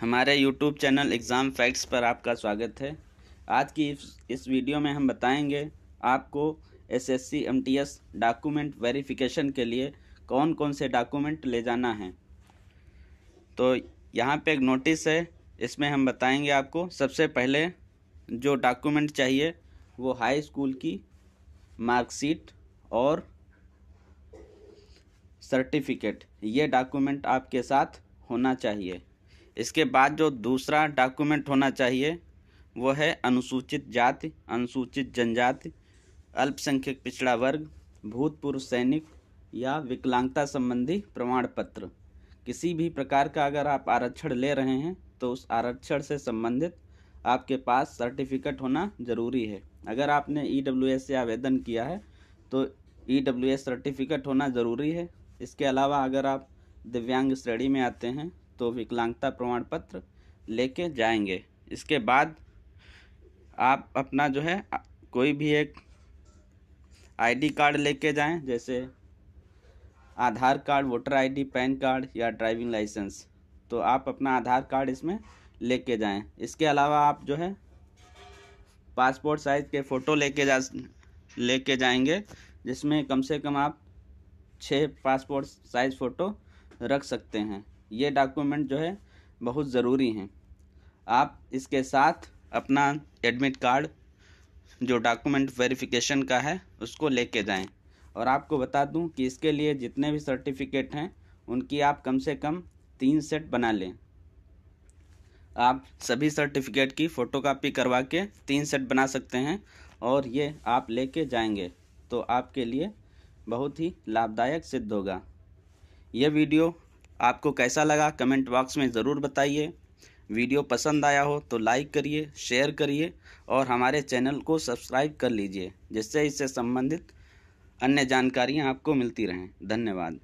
हमारे YouTube channel exam facts पर आपका स्वागत है आज की इस वीडियो में हम बताएंगे आपको टी एस डॉक्यूमेंट वेरिफिकेशन के लिए कौन कौन से डॉक्यूमेंट ले जाना है तो यहाँ पे एक नोटिस है इसमें हम बताएंगे आपको सबसे पहले जो डॉक्यूमेंट चाहिए वो हाई स्कूल की मार्कशीट और सर्टिफिकेट ये डॉक्यूमेंट आपके साथ होना चाहिए इसके बाद जो दूसरा डॉक्यूमेंट होना चाहिए वो है अनुसूचित जाति अनुसूचित जनजाति अल्पसंख्यक पिछड़ा वर्ग भूतपूर्व सैनिक या विकलांगता संबंधी प्रमाण पत्र किसी भी प्रकार का अगर आप आरक्षण ले रहे हैं तो उस आरक्षण से संबंधित आपके पास सर्टिफिकेट होना ज़रूरी है अगर आपने ई e से आवेदन किया है तो ई e सर्टिफिकेट होना ज़रूरी है इसके अलावा अगर आप दिव्यांग श्रेणी में आते हैं तो विकलांगता प्रमाण पत्र लेके जाएंगे इसके बाद आप अपना जो है कोई भी एक आईडी कार्ड लेके जाएं जैसे Aadhaar card voter ID PAN card या ड्राइविंग लाइसेंस तो आप अपना आधार कार्ड इसमें लेके जाएं इसके अलावा आप जो है पासपोर्ट साइज़ के फ़ोटो लेके जा लेके जाएंगे जिसमें कम से कम आप छः पासपोर्ट साइज़ फ़ोटो रख सकते हैं ये डॉक्यूमेंट जो है बहुत ज़रूरी हैं आप इसके साथ अपना एडमिट कार्ड जो डॉक्यूमेंट वेरिफिकेशन का है उसको लेके जाएं और आपको बता दूं कि इसके लिए जितने भी सर्टिफिकेट हैं उनकी आप कम से कम तीन सेट बना लें आप सभी सर्टिफिकेट की फ़ोटोकॉपी करवा के तीन सेट बना सकते हैं और ये आप लेके जाएंगे तो आपके लिए बहुत ही लाभदायक सिद्ध होगा यह वीडियो आपको कैसा लगा कमेंट बॉक्स में ज़रूर बताइए वीडियो पसंद आया हो तो लाइक करिए शेयर करिए और हमारे चैनल को सब्सक्राइब कर लीजिए जिससे इससे संबंधित अन्य जानकारियाँ आपको मिलती रहें धन्यवाद